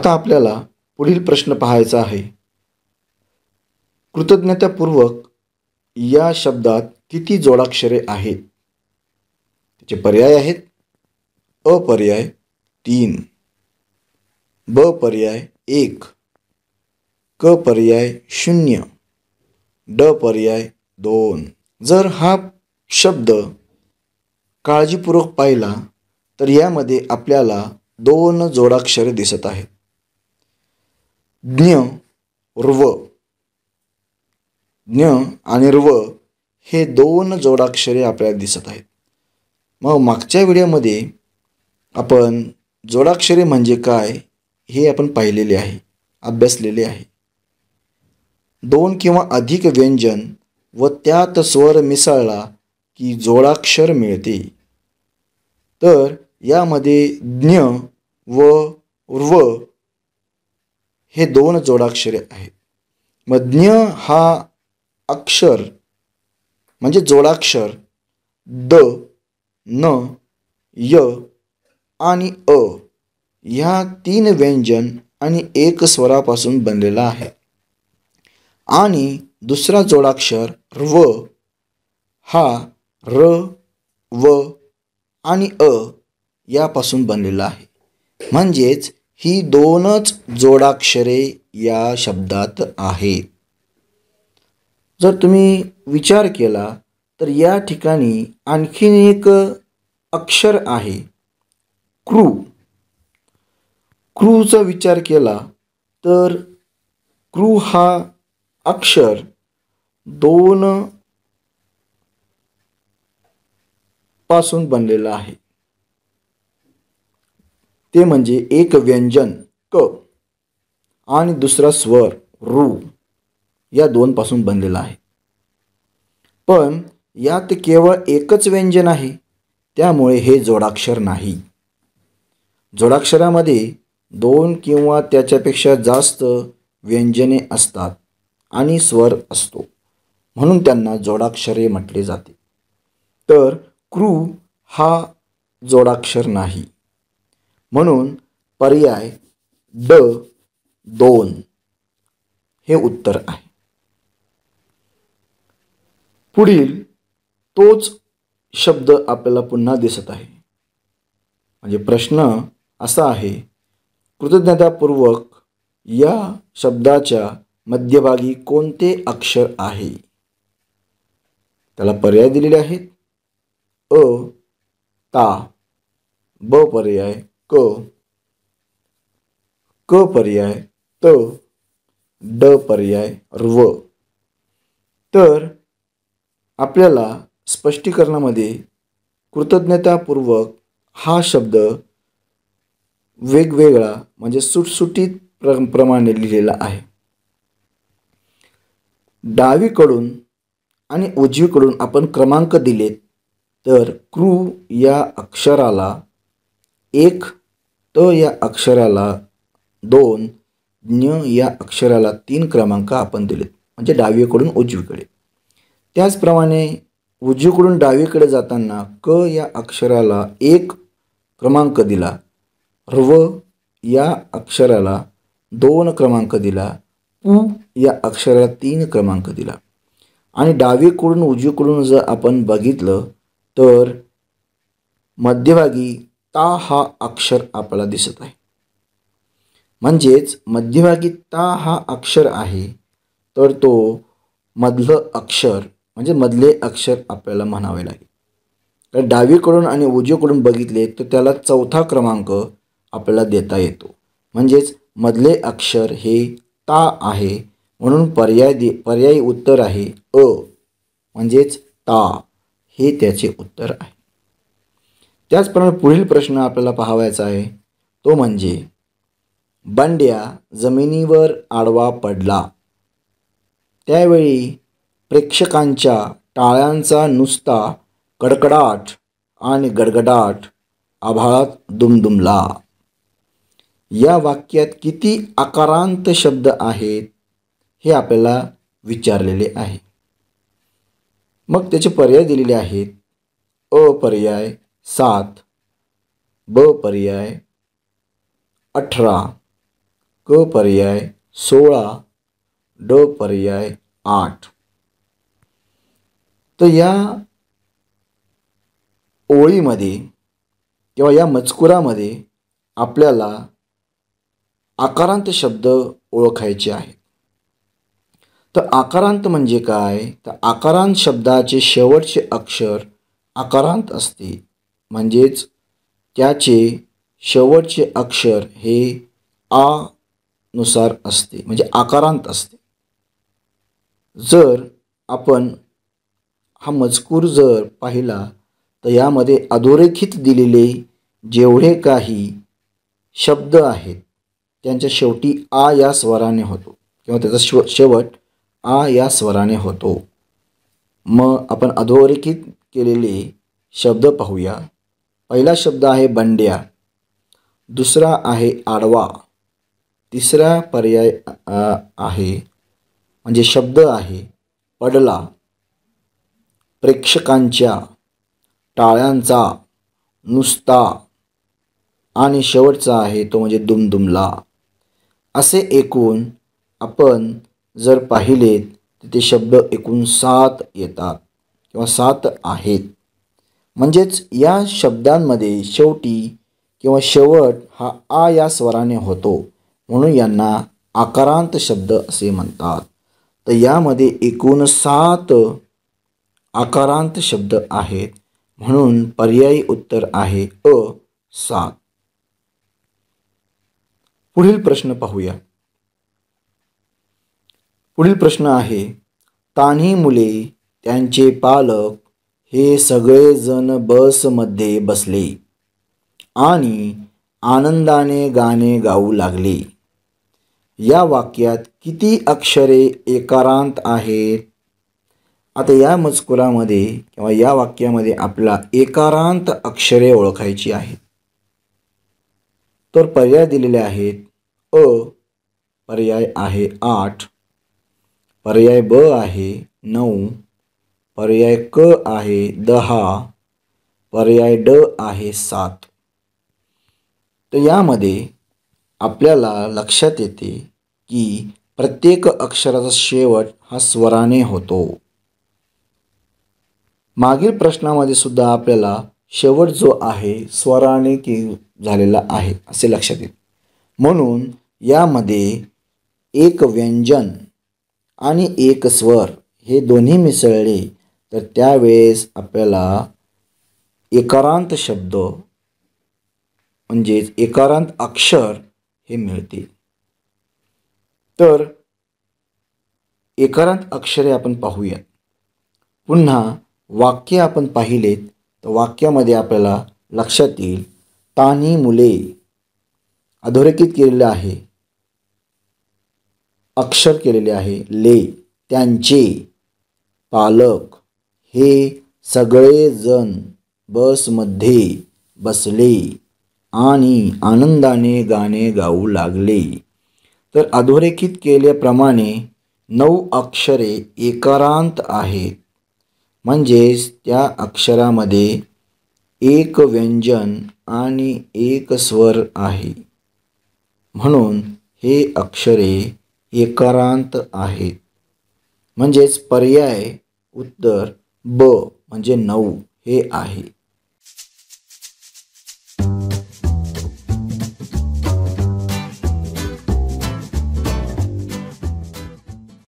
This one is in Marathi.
आता आपल्याला पुढील प्रश्न पाहायचा आहे कृतज्ञतापूर्वक या शब्दात किती जोडाक्षरे आहेत त्याचे पर्याय आहेत अ पर्याय तीन ब पर्याय एक क पर्याय शून्य ड पर्याय दोन जर हा शब्द काळजीपूर्वक पाहिला तर यामध्ये आपल्याला दोन जोडाक्षरे दिसत आहेत ज्ञ र्व ज्ञ आणि र्व हे दोन जोडाक्षरे आपल्याला दिसत आहेत मग मागच्या व्हिडिओमध्ये आपण जोडाक्षरे म्हणजे काय हे आपण पाहिलेले आहे अभ्यासलेले आहे दोन किंवा अधिक व्यंजन व त्यात स्वर मिसळला की जोडाक्षर मिळते तर यामध्ये ज्ञ व र्व हे दोन जोडाक्षरे आहेत मज्ञ हा अक्षर म्हणजे जोडाक्षर द न य आणि अ ह्या तीन व्यंजन आणि एक स्वरापासून बनलेला आहे आणि दुसरा जोडाक्षर व हा र व आणि अ यापासून बनलेला आहे म्हणजेच ही दोनच जोडाक्षरे या शब्दात आहेत जर तुम्ही विचार केला तर या ठिकाणी आणखीन एक अक्षर आहे क्रू क्रूचा विचार केला तर क्रू हा अक्षर दोन पासून बनलेला आहे ते म्हणजे एक व्यंजन क आणि दुसरा स्वर रू या दोनपासून बनलेला आहे पण यात केवळ एकच व्यंजन आहे त्यामुळे हे जोडाक्षर नाही जोडाक्षरामध्ये दोन किंवा त्याच्यापेक्षा जास्त व्यंजने असतात आणि स्वर असतो म्हणून त्यांना जोडाक्षरे म्हटले जाते तर क्रू हा जोडाक्षर नाही म्हणून पर्याय ड दोन हे उत्तर आहे पुढील तोच शब्द आपल्याला पुन्हा दिसत आहे म्हणजे प्रश्न असा आहे कृतज्ञतापूर्वक या शब्दाच्या मध्यभागी कोणते अक्षर आहे त्याला पर्याय दिलेले आहेत अ ता ब पर्याय क क पर्याय त ड पर्याय व तर आपल्याला स्पष्टीकरणामध्ये कृतज्ञतापूर्वक हा शब्द वेगवेगळा म्हणजे सुटसुटीत प्र प्रमाणे लिहिलेला आहे डावीकडून आणि उजवीकडून आपण क्रमांक दिलेत तर क्रू या अक्षराला एक त या अक्षराला दोन ज्ञ या अक्षराला तीन क्रमांक आपण दिलेत म्हणजे डावीकडून उजवीकडे त्याचप्रमाणे उजवीकडून डावीकडे जाताना क या अक्षराला एक क्रमांक दिला रव या अक्षराला दोन क्रमांक दिला पू या अक्षराला तीन क्रमांक दिला आणि डावीकडून उजवीकडून जर आपण बघितलं तर मध्यभागी ता हा अक्षर आपल्याला दिसत आहे म्हणजेच मध्यभागी ता हा अक्षर आहे तर तो मधलं अक्षर म्हणजे मधले अक्षर आपल्याला म्हणावे लागेल तर डावीकडून आणि उजवीकडून बघितले तर त्याला चौथा क्रमांक आपल्याला देता येतो म्हणजेच मधले अक्षर हे ता आहे म्हणून पर्याय दे पर्यायी उत्तर आहे अ म्हणजेच ता हे त्याचे उत्तर आहे त्याचप्रमाणे पुढील प्रश्न आपल्याला पाहावायचा आहे तो म्हणजे बंड्या जमिनीवर आडवा पडला त्यावेळी प्रेक्षकांच्या टाळ्यांचा नुसता कडकडाट आणि गडगडाट आभाळात दुमदुमला या वाक्यात किती आकारांत शब्द आहेत हे आपल्याला विचारलेले आहे मग त्याचे पर्याय दिलेले आहेत अपर्याय पर्याय सात ब पर्याय अठरा क पर्याय सोळा ड पर्याय आठ तर या ओळीमध्ये किंवा या मजकुरामध्ये आपल्याला आकारांत शब्द ओळखायचे आहेत तर आकारांत म्हणजे काय तर आकारांत शब्दाचे शेवटचे अक्षर आकारांत असते म्हणजेच त्याचे शेवटचे अक्षर हे आ नुसार असते म्हणजे आकारांत असते जर आपण हा मजकूर जर पाहिला तर यामध्ये अधोरेखित दिलेले जेवढे काही शब्द आहेत त्यांच्या शेवटी आ या स्वराने होतो किंवा त्याचा शेव शेवट आ या स्वराने होतो मग आपण अधोरेखित केलेले शब्द पाहूया पहिला शब्द आहे बंड्या दुसरा आहे आडवा तिसरा पर्याय आहे म्हणजे शब्द आहे पडला प्रेक्षकांच्या टाळ्यांचा नुसता आणि शेवटचा आहे तो म्हणजे दुमदुमला असे एकूण आपण जर पाहिलेत तिथे शब्द एकूण सात येतात किंवा सात आहेत म्हणजेच या शब्दांमध्ये शेवटी किंवा शेवट हा आ या स्वराने होतो म्हणून यांना आकारांत शब्द असे म्हणतात तर यामध्ये एकूण सात आकारांत शब्द आहेत म्हणून पर्यायी उत्तर आहे अ सात पुढील प्रश्न पाहूया पुढील प्रश्न आहे तान्ही मुले त्यांचे पालक हे सगळेजण बसमध्ये बसले आणि आनंदाने गाणे गाऊ लागले या वाक्यात किती अक्षरे एकारांत आहेत आता या मजकुरामध्ये किंवा या वाक्यामध्ये आपला एकारांत अक्षरे ओळखायची आहेत तर पर्याय दिलेले आहेत अ पर्याय आहे आठ पर्याय ब आहे नऊ पर्याय क आहे दहा पर्याय ड आहे सात तर यामध्ये आपल्याला लक्षात येते की प्रत्येक अक्षराचा शेवट हा स्वराने होतो मागील प्रश्नामध्ये सुद्धा आपल्याला शेवट जो आहे स्वराने की झालेला आहे असे लक्षात येते म्हणून यामध्ये एक व्यंजन आणि एक स्वर हे दोन्ही मिसळले तर त्यावेळेस आपल्याला एकारांत शब्द म्हणजेच एकारांत अक्षर हे मिळतील तर एकारांत अक्षरे आपण पाहूयात पुन्हा वाक्य आपण पाहिलेत तर वाक्यामध्ये आपल्याला लक्षात येईल तानी मुले अधोरेखित केलेले आहे अक्षर केलेले आहे ले त्यांचे पालक हे सगळेजण बसमध्ये बसले आणि आनंदाने गाणे गाऊ लागले तर अधोरेखित केल्याप्रमाणे नऊ अक्षरे एकारांत आहेत म्हणजेच त्या अक्षरामध्ये एक व्यंजन आणि एक स्वर आहे म्हणून हे अक्षरे एकारांत आहेत म्हणजेच पर्याय उत्तर ब म्हणजे नऊ हे आहे